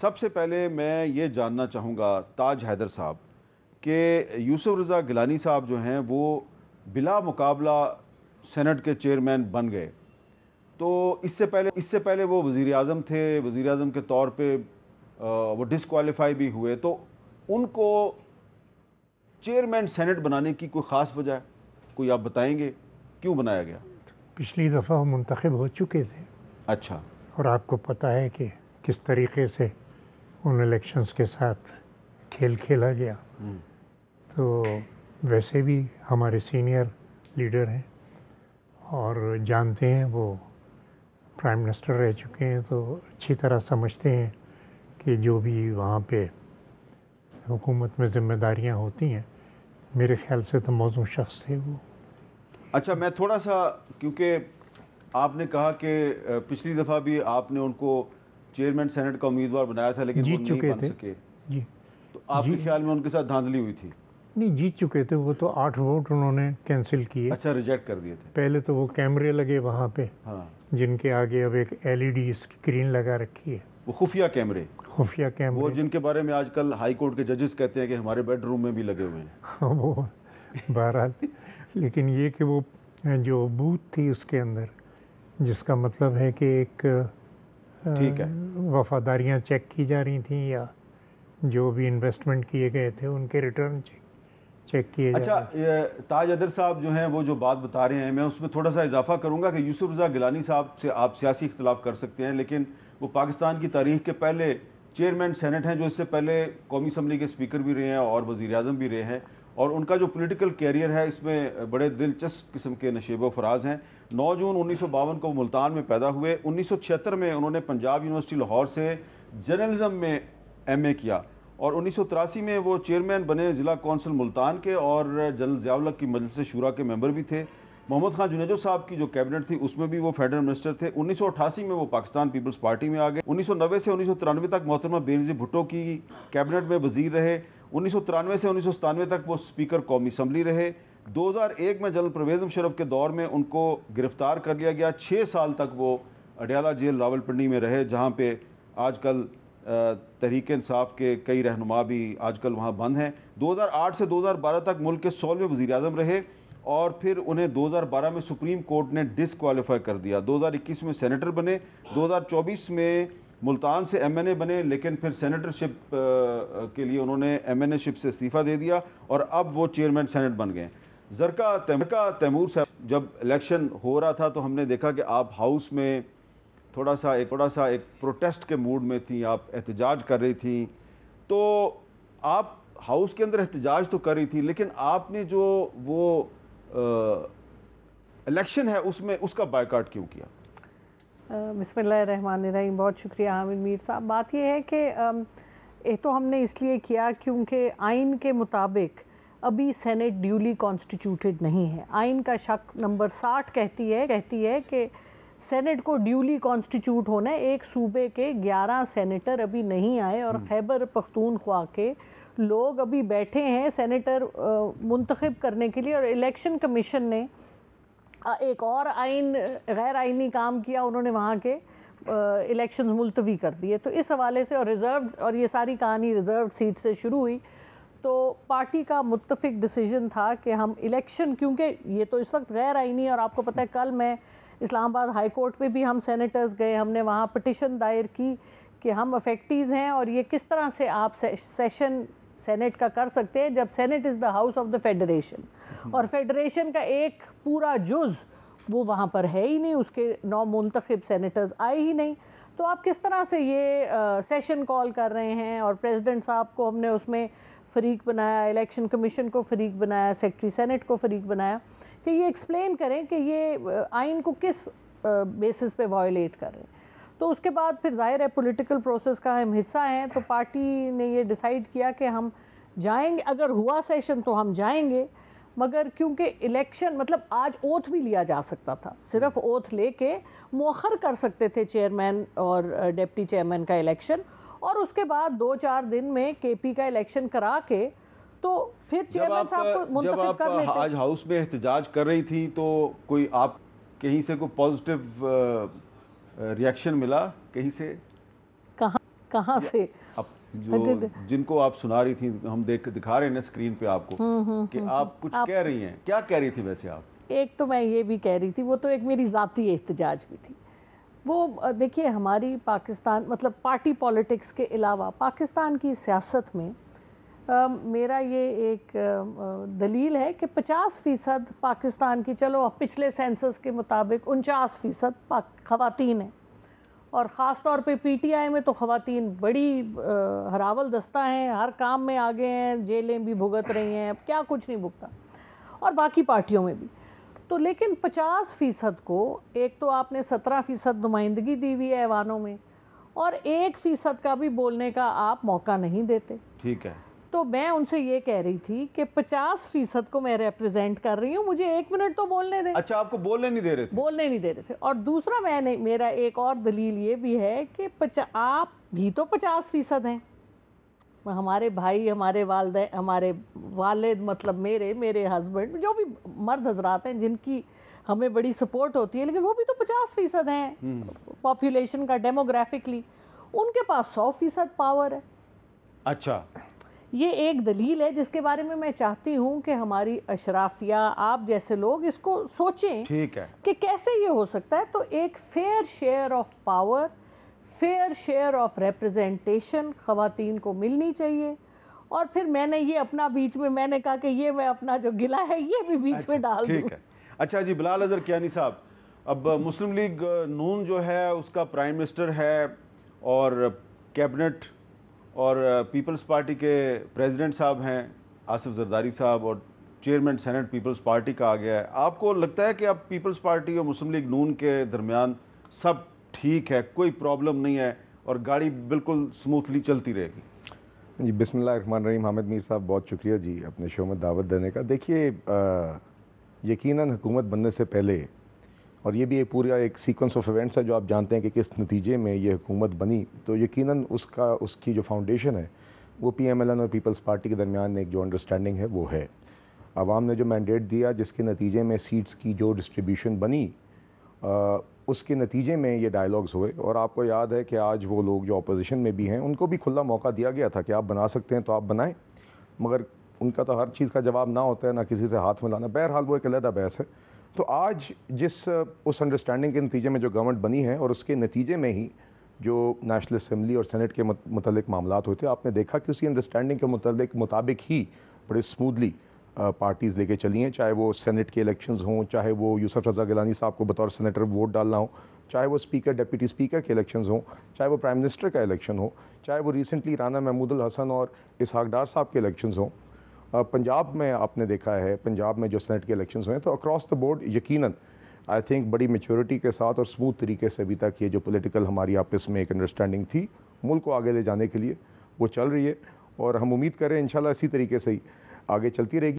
सबसे पहले मैं ये जानना चाहूँगा ताज हैदर साहब कि यूसुफ रज़ा गिलानी साहब जो हैं वो बिला मुकाबला सेनेट के चेयरमैन बन गए तो इससे पहले इससे पहले वो वज़ी अजम थे वज़ी अजम के तौर पर वो डिसकॉलीफाई भी हुए तो उनको चेयरमैन सेनेट बनाने की कोई ख़ास वजह है कोई आप बताएंगे क्यों बनाया गया पिछली दफ़ा हम मुंतखब हो चुके थे अच्छा और आपको पता है कि किस तरीके से उन इलेक्शंस के साथ खेल खेला गया हम्म। तो वैसे भी हमारे सीनियर लीडर हैं और जानते हैं वो प्राइम मिनिस्टर रह चुके हैं तो अच्छी तरह समझते हैं कि जो भी वहाँ पे हुकूमत में ज़िम्मेदारियाँ होती हैं मेरे ख्याल से तो मौजूद शख्स थे वो अच्छा मैं थोड़ा सा क्योंकि आपने कहा कि पिछली दफ़ा भी आपने उनको चेयरमैन सेनेट का उम्मीदवार बनाया था लेकिन जीत चुके थे जी तो आपके ख्याल में उनके साथ धांधली हुई थी नहीं जीत चुके थे वो तो आठ वोट उन्होंने कैंसिल किए अच्छा रिजेक्ट कर दिए थे पहले तो वो कैमरे लगे वहाँ पे हाँ। जिनके आगे अब एक एलईडी स्क्रीन लगा रखी है वो खुफिया कैमरे खुफिया कैमरे वो जिनके बारे में आजकल हाई कोर्ट के जजेस कहते हैं कि हमारे बेडरूम में भी लगे हुए हैं हाँ वो बहरहाल लेकिन ये कि वो जो बूथ थी उसके अंदर जिसका मतलब है कि एक ठीक है वफादारियाँ चेक की जा रही थी या जो भी इन्वेस्टमेंट किए गए थे उनके रिटर्न चेक चेक किए अच्छा ताज अदर साहब जो हैं वो जो बात बता रहे हैं मैं उसमें थोड़ा सा इजाफा करूँगा कि यूसुफ रजा गिलानी साहब से आप सियासी इख्तलाफ कर सकते हैं लेकिन वो पाकिस्तान की तारीख के पहले चेयरमैन सेनेट हैं जो इससे पहले कौमी असम्बली के स्पीकर भी रहे हैं और वज़ी अजम भी रहे हैं और उनका जो पॉलिटिकल कैरियर है इसमें बड़े दिलचस्प किस्म के नशेब फराज हैं 9 जून उन्नीस को मुल्तान में पैदा हुए छिहत्तर में उन्होंने पंजाब यूनिवर्सिटी लाहौर से जर्नलिज़म में एमए किया और उन्नीस में वो चेयरमैन बने ज़िला कौंसिल मुल्तान के और जनरल ज़ियाउलक की मजलिस शूरा के मेम्बर भी थे मोहम्मद खान जुनेजो साहब की जो कैबिनेट थी उसमें भी वो फेडरल मिनिस्टर थे 1988 में वो पाकिस्तान पीपल्स पार्टी में आ गए 1990 से उन्नीस तक मोहतरमा बेनजी भुट्टो की कैबिनेट में वजीर रहे उन्नीस से उन्नीस तक वो स्पीकर कौमी असम्बली रहे 2001 में जनरल परवेज मुशरफ के दौर में उनको गिरफ़्तार कर लिया गया छः साल तक वो अडयाला जेल रावलपिंडी में रहे जहाँ पे आजकल तहरीक इंसाफ के कई रहनुमा भी आजकल वहाँ बंद हैं 2008 से 2012 तक मुल्क के सौलवें वज़ी अजम रहे और फिर उन्हें 2012 में सुप्रीम कोर्ट ने डिसकॉलीफाई कर दिया 2021 में सेनेटर बने 2024 में मुल्तान से एमएनए बने लेकिन फिर सेनेटरशिप के लिए उन्होंने एम शिप से इस्तीफ़ा दे दिया और अब वो चेयरमैन सेनेट बन गए जरका तैमरका तैमूर साहब जब इलेक्शन हो रहा था तो हमने देखा कि आप हाउस में थोड़ा सा एक थोड़ा सा एक प्रोटेस्ट के मूड में थी आप एहतजाज कर रही थी तो आप हाउस के अंदर एहतजाज तो कर रही थी लेकिन आपने जो वो इलेक्शन है उसमें उसका बायकाट क्यों किया बिसमीम बहुत शुक्रिया हामिद मीर साहब बात यह है कि ये तो हमने इसलिए किया क्योंकि आइन के मुताबिक अभी सेनेट ड्यूली कॉन्स्टिट्यूटेड नहीं है आइन का शक नंबर साठ कहती है कहती है कि सेनेट को ड्यूली कॉन्स्टिट्यूट होना एक सूबे के ग्यारह सेनेटर अभी नहीं आए और हम्म। खैबर पख्तूनख्वा के लोग अभी बैठे हैं सेनेटर मुंतखब करने के लिए और इलेक्शन कमीशन ने एक और आइन गैर आइनी काम किया उन्होंने वहाँ के इलेक्शन मुलतवी कर दिए तो इस हवाले से और रिज़र्व और ये सारी कहानी रिज़र्व सीट से शुरू हुई तो पार्टी का मुतफिक डिसीजन था कि हम इलेक्शन क्योंकि ये तो इस वक्त गैर आइनी और आपको पता है कल मैं इस्लामाबाद हाई कोर्ट में भी हम सेनेटर्स गए हमने वहाँ पटिशन दायर की कि हम अफेक्टिज़ हैं और ये किस तरह से आप से, सेशन सेनेट का कर सकते हैं जब senate is the house of the federation और फेडरेशन का एक पूरा जुज़ वो वहाँ पर है ही नहीं उसके नौ मुंतखब सेनेटर्स आए ही नहीं तो आप किस तरह से ये आ, सेशन कॉल कर रहे हैं और प्रेसिडेंट साहब को हमने उसमें फरीक बनाया इलेक्शन कमीशन को फरीक बनाया सेक्रेटरी सेनेट को फरीक बनाया कि ये एक्सप्लेन करें कि ये आइन को किस बेसिस पे वायोलेट कर रहे हैं तो उसके बाद फिर जाहिर है पॉलिटिकल प्रोसेस का हम हिस्सा हैं तो पार्टी ने ये डिसाइड किया कि हम जाएंगे अगर हुआ सेशन तो हम जाएंगे मगर क्योंकि इलेक्शन मतलब आज ओथ भी लिया जा सकता था सिर्फ ओथ लेके मौखर कर सकते थे चेयरमैन और डेप्टी चेयरमैन का इलेक्शन और उसके बाद दो चार दिन में केपी का इलेक्शन करा के तो फिर चेयरमैन साहब को मुंतखब कर लेते आज हाउस में एहतजाज कर रही थी तो कोई आप कहीं से कोई पॉजिटिव रिएक्शन मिला कहीं से कहाँ कहाँ से अब जो जिनको आप सुना रही थी हम देख दिखा रहे हैं ना स्क्रीन पे आपको हुँ, हम्म, हुँ, हम्म, कि हुँ, हम्म, आप कुछ आप, कह रही हैं क्या कह रही थी वैसे आप एक तो मैं ये भी कह रही थी वो तो एक मेरी ज़ाती एहतजाज भी थी वो देखिए हमारी पाकिस्तान मतलब पार्टी पॉलिटिक्स के अलावा पाकिस्तान की सियासत में मेरा ये एक दलील है कि 50 फ़ीसद पाकिस्तान की चलो अब पिछले सेंसस के मुताबिक उनचास फ़ीसद ख़वान हैं और ख़ास तौर पे पीटीआई में तो ख़वान बड़ी हरावल दस्ता हैं हर काम में आगे हैं जेलें भी भुगत रही हैं अब क्या कुछ नहीं भुगता और बाकी पार्टियों में भी तो लेकिन 50 फ़ीसद को एक तो आपने 17 फ़ीसद नुमाइंदगी दी हुई है ऐवानों में और एक फ़ीसद का भी बोलने का आप मौका नहीं देते ठीक है तो मैं उनसे ये कह रही थी कि पचास फीसद को मैं रिप्रेजेंट कर रही हूँ मुझे एक मिनट तो बोलने दे अच्छा आपको बोलने नहीं दे रहे थे बोलने नहीं दे रहे थे और दूसरा मैंने मेरा एक और दलील ये भी है कि आप भी तो पचास फीसद हैं हमारे भाई हमारे वालद हमारे वालद मतलब मेरे मेरे हस्बैंड जो भी मर्द हजरात हैं जिनकी हमें बड़ी सपोर्ट होती है लेकिन वो भी तो पचास फीसद हैं पॉपुलेशन हम्म। का डेमोग्राफिकली उनके पास सौ फीसद पावर है अच्छा ये एक दलील है जिसके बारे में मैं चाहती हूँ कि हमारी अशराफिया आप जैसे लोग इसको सोचें ठीक है कि कैसे ये हो सकता है तो एक fair share of power fair share of representation खातन को मिलनी चाहिए और फिर मैंने ये अपना बीच में मैंने कहा कि ये मैं अपना जो गिला है ये भी बीच अच्छा, में डाल ठीक है अच्छा जी बिलाल अजहर कियानी साहब अब मुस्लिम लीग नून जो है उसका प्राइम मिनिस्टर है और कैबिनेट और पीपल्स पार्टी के प्रेसिडेंट साहब हैं आसिफ जरदारी साहब और चेयरमैन सेनेट पीपल्स पार्टी का आ गया है आपको लगता है कि अब पीपल्स पार्टी और मुस्लिम लीग नून के दरमियान सब ठीक है कोई प्रॉब्लम नहीं है और गाड़ी बिल्कुल स्मूथली चलती रहेगी जी बिसमान रहीम हामिद मीर साहब बहुत शुक्रिया जी अपने शो में दावत देने का देखिए यकीनन हुकूमत बनने से पहले और ये भी एक पूरा एक सीक्वेंस ऑफ इवेंट्स है जो आप जानते हैं कि किस नतीजे में ये हुकूमत बनी तो यकीनन उसका उसकी जो फाउंडेशन है वो पी एम एल एन और पीपल्स पार्टी के दरमियान एक जो अंडरस्टैंडिंग है वो है आवाम ने जो मैंडेट दिया जिसके नतीजे में सीट्स की जो डिस्ट्रीब्यूशन बनी आ, उसके नतीजे में ये डायलॉग्स हुए और आपको याद है कि आज वो लोग जो अपोजिशन में भी हैं उनको भी खुला मौका दिया गया था कि आप बना सकते हैं तो आप बनाएं मगर उनका तो हर चीज़ का जवाब ना होता है ना किसी से हाथ मिलाना बहरहाल वो एक अलहदा बहस है तो आज जिस उस अंडरस्टैंडिंग के नतीजे में जो गवर्नमेंट बनी है और उसके नतीजे में ही जो नेशनल असम्बली और सेनेट के मतलब मामला हुए थे आपने देखा कि उसी अंडरस्टैंडिंग के मतलब मुताबिक ही बड़े स्मूथली पार्टीज़ लेके चली हैं चाहे वो सेनेट के इलेक्शंस हों चाहे वो यूसुफ रजा गिलानी साहब को बतौर सेनेटर वोट डालना हो चाहे वो स्पीकर डिप्टी स्पीकर के इलेक्शंस हों चाहे वो प्राइम मिनिस्टर का इलेक्शन हो चाहे वो रिसेंटली राना महमूद हसन और इसहाक डार साहब के इलेक्शंस हों पंजाब में आपने देखा है पंजाब में जो सेनेट के इलेक्शन हुए तो अक्रॉस द बोर्ड यकीन आई थिंक बड़ी मेचोरिटी के साथ और स्मूथ तरीके से अभी तक ये जो पोलिटिकल हमारी आपस में एक अंडरस्टैंडिंग थी मुल्क को आगे ले जाने के लिए वो चल रही है और हम उम्मीद करें इन इसी तरीके से ही आगे चलती रहेगी